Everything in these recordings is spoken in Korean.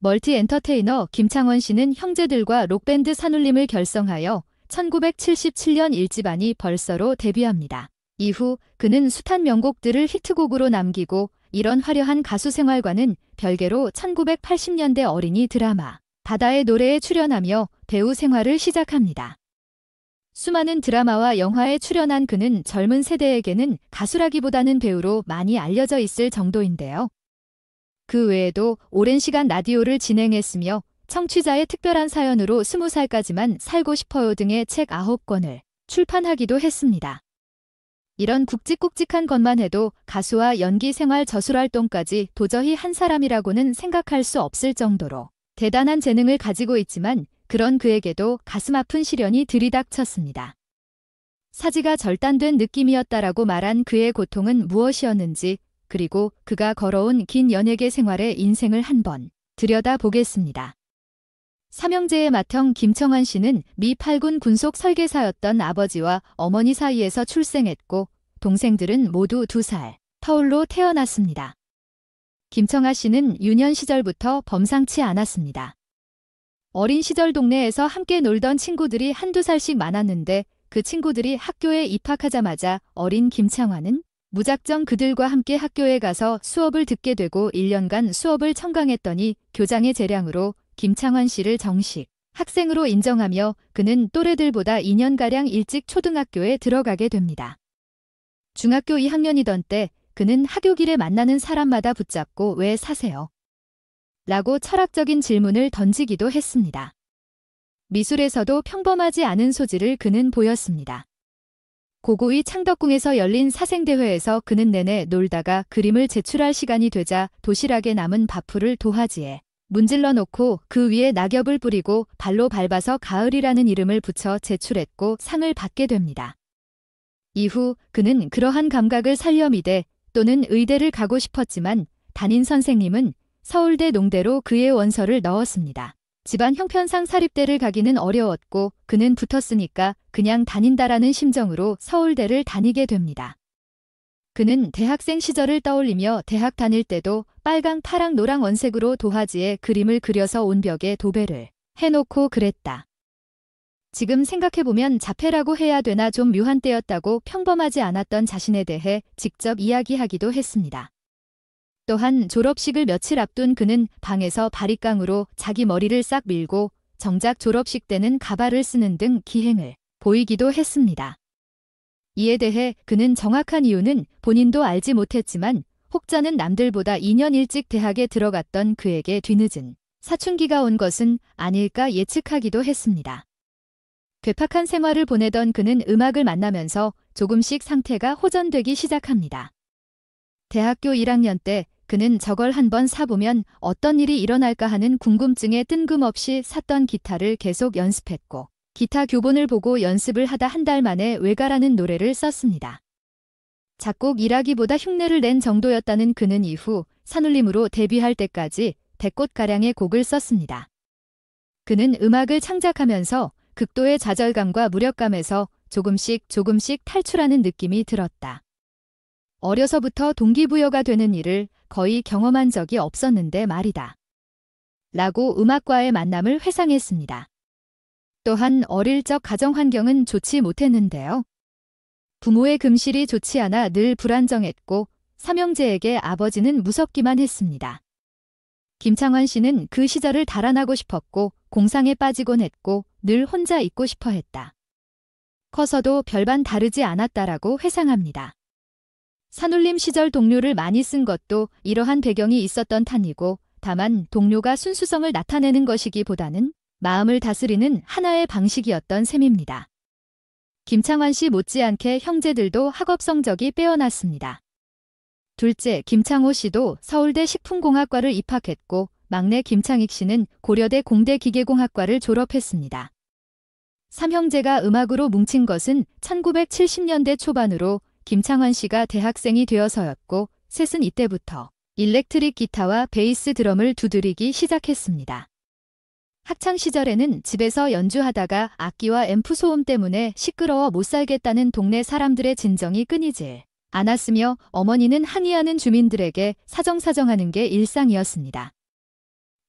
멀티 엔터테이너 김창원 씨는 형제들과 록밴드 산울림을 결성하여 1977년 일집안이 벌써로 데뷔합니다. 이후 그는 숱한 명곡들을 히트곡으로 남기고 이런 화려한 가수 생활과는 별개로 1980년대 어린이 드라마 바다의 노래에 출연하며 배우 생활을 시작합니다. 수많은 드라마와 영화에 출연한 그는 젊은 세대에게는 가수라기보다는 배우로 많이 알려져 있을 정도인데요. 그 외에도 오랜 시간 라디오를 진행했으며 청취자의 특별한 사연으로 20살까지만 살고 싶어요 등의 책 9권을 출판하기도 했습니다. 이런 굵직굵직한 것만 해도 가수와 연기 생활 저술활동까지 도저히 한 사람이라고는 생각할 수 없을 정도로 대단한 재능을 가지고 있지만 그런 그에게도 가슴 아픈 시련이 들이닥쳤습니다. 사지가 절단된 느낌이었다라고 말한 그의 고통은 무엇이었는지 그리고 그가 걸어온 긴 연예계 생활의 인생을 한번 들여다보겠습니다. 삼형제의 맏형 김청환 씨는 미 8군 군속 설계사였던 아버지와 어머니 사이에서 출생했고 동생들은 모두 두살 터울로 태어났습니다. 김청아 씨는 유년 시절부터 범상치 않았습니다. 어린 시절 동네에서 함께 놀던 친구들이 한두 살씩 많았는데 그 친구들이 학교에 입학하자마자 어린 김창환은 무작정 그들과 함께 학교에 가서 수업을 듣게 되고 1년간 수업을 청강했더니 교장의 재량으로 김창환 씨를 정식 학생으로 인정하며 그는 또래들보다 2년가량 일찍 초등학교에 들어가게 됩니다. 중학교 2학년이던 때 그는 학교길에 만나는 사람마다 붙잡고 왜 사세요? 라고 철학적인 질문을 던지기도 했습니다. 미술에서도 평범하지 않은 소질을 그는 보였습니다. 고구이 창덕궁에서 열린 사생대회에서 그는 내내 놀다가 그림을 제출할 시간이 되자 도시락에 남은 밥풀을 도화지에 문질러 놓고 그 위에 낙엽을 뿌리고 발로 밟아서 가을이라는 이름을 붙여 제출했고 상을 받게 됩니다. 이후 그는 그러한 감각을 살려미대 또는 의대를 가고 싶었지만 담임 선생님은 서울대 농대로 그의 원서를 넣었습니다. 집안 형편상 사립대를 가기는 어려웠고 그는 붙었으니까 그냥 다닌다라는 심정으로 서울대를 다니게 됩니다. 그는 대학생 시절을 떠올리며 대학 다닐 때도 빨강 파랑 노랑 원색으로 도화지에 그림을 그려서 온 벽에 도배를 해놓고 그랬다. 지금 생각해보면 자폐라고 해야 되나 좀 묘한 때였다고 평범하지 않았던 자신에 대해 직접 이야기하기도 했습니다. 또한 졸업식을 며칠 앞둔 그는 방에서 바리깡으로 자기 머리를 싹 밀고 정작 졸업식 때는 가발을 쓰는 등 기행을 보이기도 했습니다. 이에 대해 그는 정확한 이유는 본인도 알지 못했지만 혹자는 남들보다 2년 일찍 대학에 들어갔던 그에게 뒤늦은 사춘기가 온 것은 아닐까 예측하기도 했습니다. 괴팍한 생활을 보내던 그는 음악을 만나면서 조금씩 상태가 호전되기 시작합니다. 대학교 1학년 때 그는 저걸 한번 사보면 어떤 일이 일어날까 하는 궁금증에 뜬금없이 샀던 기타를 계속 연습했고 기타 교본을 보고 연습을 하다 한 달 만에 외가라는 노래를 썼습니다. 작곡이라기보다 흉내를 낸 정도였다는 그는 이후 산울림으로 데뷔할 때까지 100곡가량의 곡을 썼습니다. 그는 음악을 창작하면서 극도의 좌절감과 무력감에서 조금씩 조금씩 탈출하는 느낌이 들었다. 어려서부터 동기부여가 되는 일을 거의 경험한 적이 없었는데 말이다. 라고 음악과의 만남을 회상했습니다. 또한 어릴 적 가정 환경은 좋지 못했는데요. 부모의 금실이 좋지 않아 늘 불안정했고 삼형제에게 아버지는 무섭기만 했습니다. 김창환 씨는 그 시절을 달아나고 싶었고 공상에 빠지곤 했고 늘 혼자 있고 싶어 했다. 커서도 별반 다르지 않았다라고 회상합니다. 산울림 시절 동료를 많이 쓴 것도 이러한 배경이 있었던 탄이고 다만 동료가 순수성을 나타내는 것이기보다는 마음을 다스리는 하나의 방식이었던 셈입니다. 김창환씨 못지않게 형제들도 학업 성적이 빼어났습니다. 둘째 김창호 씨도 서울대 식품공학과를 입학했고 막내 김창익 씨는 고려대 공대 기계공학과를 졸업했습니다. 삼형제가 음악으로 뭉친 것은 1970년대 초반으로 김창환 씨가 대학생이 되어서였고 셋은 이때부터 일렉트릭 기타와 베이스 드럼을 두드리기 시작했습니다. 학창 시절에는 집에서 연주하다가 악기와 앰프 소음 때문에 시끄러워 못 살겠다는 동네 사람들의 진정이 끊이질 않았으며 어머니는 항의하는 주민들에게 사정사정하는 게 일상이었습니다.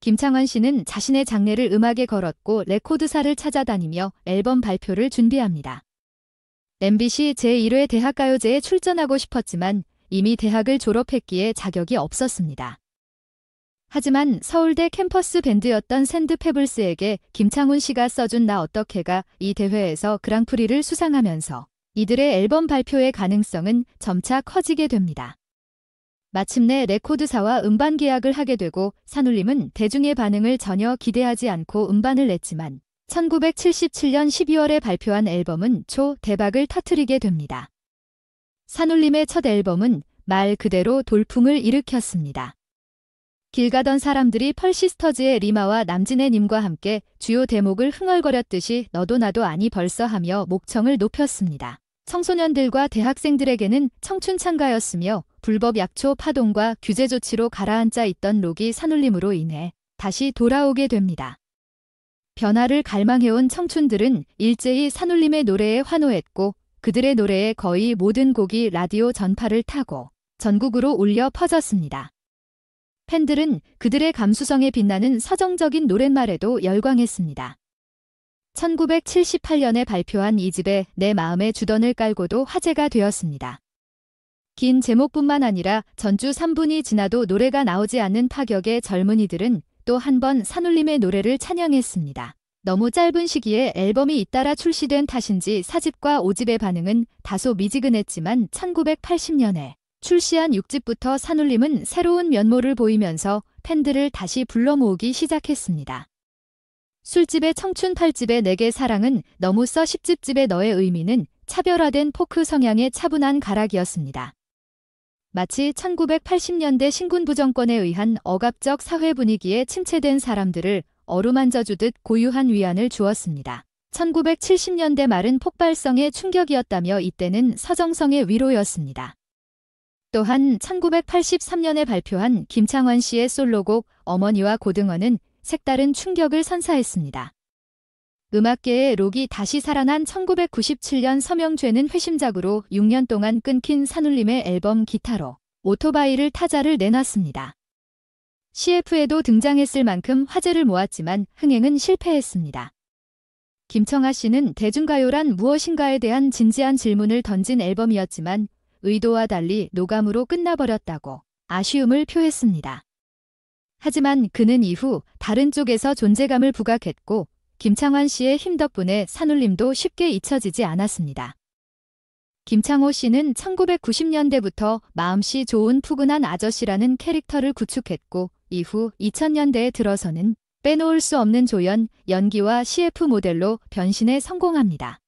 김창환 씨는 자신의 장래를 음악에 걸었고 레코드사를 찾아다니며 앨범 발표를 준비합니다. MBC 제1회 대학가요제에 출전하고 싶었지만 이미 대학을 졸업했기에 자격이 없었습니다. 하지만 서울대 캠퍼스 밴드였던 샌드페블스에게 김창훈 씨가 써준 나 어떻게가 이 대회에서 그랑프리를 수상하면서 이들의 앨범 발표의 가능성은 점차 커지게 됩니다. 마침내 레코드사와 음반 계약을 하게 되고 산울림은 대중의 반응을 전혀 기대하지 않고 음반을 냈지만 1977년 12월에 발표한 앨범은 초 대박을 터트리게 됩니다. 산울림의 첫 앨범은 말 그대로 돌풍을 일으켰습니다. 길 가던 사람들이 펄시스터즈의 리마와 남진애님과 함께 주요 대목을 흥얼거렸듯이 너도 나도 아니 벌써 하며 목청을 높였습니다. 청소년들과 대학생들에게는 청춘 창가였으며 불법 약초 파동과 규제 조치로 가라앉아 있던 록이 산울림으로 인해 다시 돌아오게 됩니다. 변화를 갈망해온 청춘들은 일제히 산울림의 노래에 환호했고 그들의 노래에 거의 모든 곡이 라디오 전파를 타고 전국으로 울려 퍼졌습니다. 팬들은 그들의 감수성에 빛나는 서정적인 노랫말에도 열광했습니다. 1978년에 발표한 이 집에 내 마음의 주던을 깔고도 화제가 되었습니다. 긴 제목뿐만 아니라 전주 3분이 지나도 노래가 나오지 않는 타격의 젊은이들은 또한번 산울림의 노래를 찬양했습니다. 너무 짧은 시기에 앨범이 잇따라 출시된 탓인지 사집과 오집의 반응은 다소 미지근했지만 1980년에 출시한 6집부터 산울림은 새로운 면모를 보이면서 팬들을 다시 불러 모으기 시작했습니다. 술집의 청춘 8집의 내게 사랑은 너무 써 10집집의 너의 의미는 차별화된 포크 성향의 차분한 가락이었습니다. 마치 1980년대 신군부 정권에 의한 억압적 사회 분위기에 침체된 사람들을 어루만져주듯 고유한 위안을 주었습니다. 1970년대 말은 폭발성의 충격이었다며 이때는 서정성의 위로였습니다. 또한 1983년에 발표한 김창완 씨의 솔로곡 어머니와 고등어는 색다른 충격을 선사했습니다. 음악계의 록이 다시 살아난 1997년 서명죄는 회심작으로 6년 동안 끊긴 산울림의 앨범 기타로 오토바이를 타자를 내놨습니다. CF에도 등장했을 만큼 화제를 모았지만 흥행은 실패했습니다. 김청아 씨는 대중가요란 무엇인가에 대한 진지한 질문을 던진 앨범이었지만 의도와 달리 노감으로 끝나버렸다고 아쉬움을 표했습니다. 하지만 그는 이후 다른 쪽에서 존재감을 부각했고 김창환 씨의 힘 덕분에 산울림도 쉽게 잊혀지지 않았습니다. 김창호 씨는 1990년대부터 마음씨 좋은 푸근한 아저씨라는 캐릭터를 구축했고 이후 2000년대에 들어서는 빼놓을 수 없는 조연, 연기와 CF 모델로 변신에 성공합니다.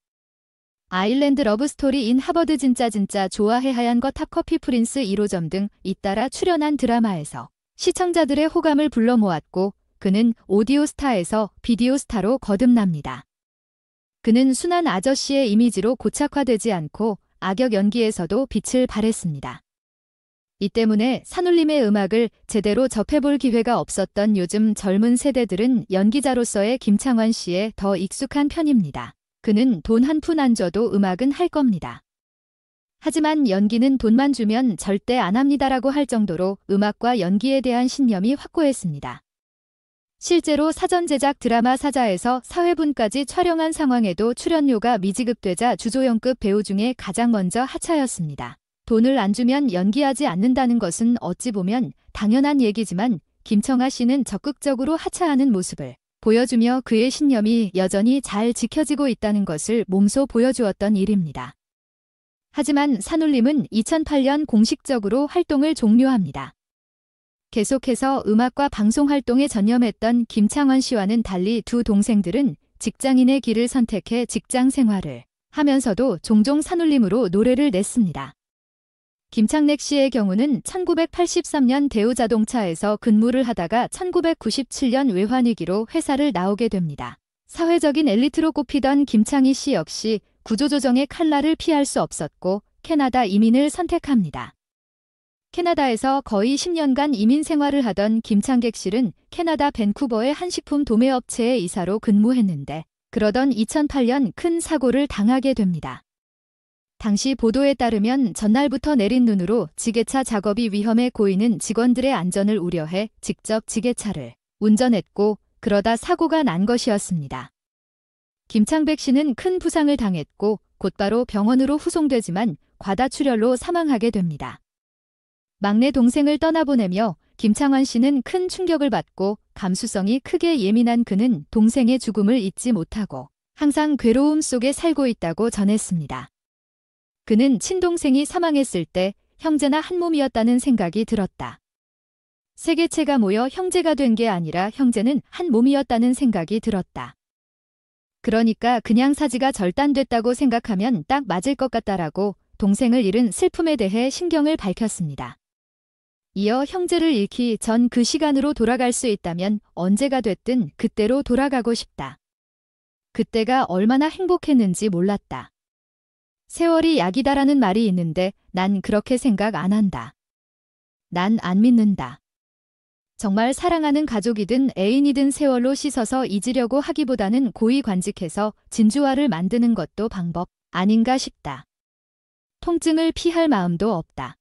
아일랜드 러브스토리인 하버드 진짜 진짜 좋아해 하얀 것 탑커피 프린스 1호점 등 잇따라 출연한 드라마에서 시청자들의 호감을 불러 모았고 그는 오디오스타에서 비디오스타로 거듭납니다. 그는 순한 아저씨의 이미지로 고착화되지 않고 악역 연기에서도 빛을 발했습니다. 이 때문에 산울림의 음악을 제대로 접해볼 기회가 없었던 요즘 젊은 세대들은 연기자로서의 김창완 씨에 더 익숙한 편입니다. 그는 돈 한 푼 안 줘도 음악은 할 겁니다. 하지만 연기는 돈만 주면 절대 안 합니다라고 할 정도로 음악과 연기에 대한 신념이 확고했습니다. 실제로 사전 제작 드라마 사자에서 사회분까지 촬영한 상황에도 출연료가 미지급되자 주조연급 배우 중에 가장 먼저 하차였습니다. 돈을 안 주면 연기하지 않는다는 것은 어찌 보면 당연한 얘기지만 김청아 씨는 적극적으로 하차하는 모습을 보여주며 그의 신념이 여전히 잘 지켜지고 있다는 것을 몸소 보여주었던 일입니다. 하지만 산울림은 2008년 공식적으로 활동을 종료합니다. 계속해서 음악과 방송 활동에 전념했던 김창원 씨와는 달리 두 동생들은 직장인의 길을 선택해 직장 생활을 하면서도 종종 산울림으로 노래를 냈습니다. 김창렉 씨의 경우는 1983년 대우자동차에서 근무를 하다가 1997년 외환위기로 회사를 나오게 됩니다. 사회적인 엘리트로 꼽히던 김창희 씨 역시 구조조정의 칼날을 피할 수 없었고 캐나다 이민을 선택합니다. 캐나다에서 거의 10년간 이민 생활을 하던 김창객 씨는 캐나다 밴쿠버의 한 식품 도매업체에 이사로 근무했는데 그러던 2008년 큰 사고를 당하게 됩니다. 당시 보도에 따르면 전날부터 내린 눈으로 지게차 작업이 위험해 고이는 직원들의 안전을 우려해 직접 지게차를 운전했고 그러다 사고가 난 것이었습니다. 김창백 씨는 큰 부상을 당했고 곧바로 병원으로 후송되지만 과다출혈로 사망하게 됩니다. 막내 동생을 떠나보내며 김창완 씨는 큰 충격을 받고 감수성이 크게 예민한 그는 동생의 죽음을 잊지 못하고 항상 괴로움 속에 살고 있다고 전했습니다. 그는 친동생이 사망했을 때 형제나 한 몸이었다는 생각이 들었다. 세계체가 모여 형제가 된 게 아니라 형제는 한 몸이었다는 생각이 들었다. 그러니까 그냥 사지가 절단됐다고 생각하면 딱 맞을 것 같다라고 동생을 잃은 슬픔에 대해 신경을 밝혔습니다. 이어 형제를 잃기 전 그 시간으로 돌아갈 수 있다면 언제가 됐든 그때로 돌아가고 싶다. 그때가 얼마나 행복했는지 몰랐다. 세월이 약이다라는 말이 있는데 난 그렇게 생각 안 한다. 난 안 믿는다. 정말 사랑하는 가족이든 애인이든 세월로 씻어서 잊으려고 하기보다는 고이 관직해서 진주화를 만드는 것도 방법 아닌가 싶다. 통증을 피할 마음도 없다.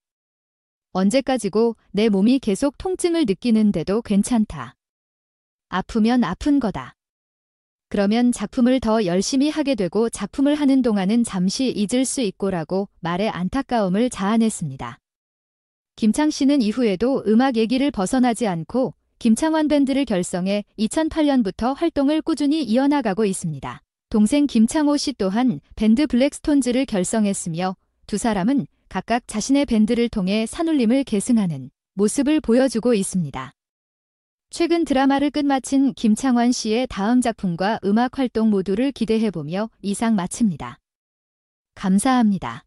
언제까지고 내 몸이 계속 통증을 느끼는데도 괜찮다. 아프면 아픈 거다. 그러면 작품을 더 열심히 하게 되고 작품을 하는 동안은 잠시 잊을 수 있고라고 말에 안타까움을 자아냈습니다. 김창 씨는 이후에도 음악 얘기를 벗어나지 않고 김창완 밴드를 결성해 2008년부터 활동을 꾸준히 이어나가고 있습니다. 동생 김창호 씨 또한 밴드 블랙스톤즈를 결성했으며 두 사람은 각각 자신의 밴드를 통해 산울림을 계승하는 모습을 보여주고 있습니다. 최근 드라마를 끝마친 김창완 씨의 다음 작품과 음악 활동 모두를 기대해보며 이상 마칩니다. 감사합니다.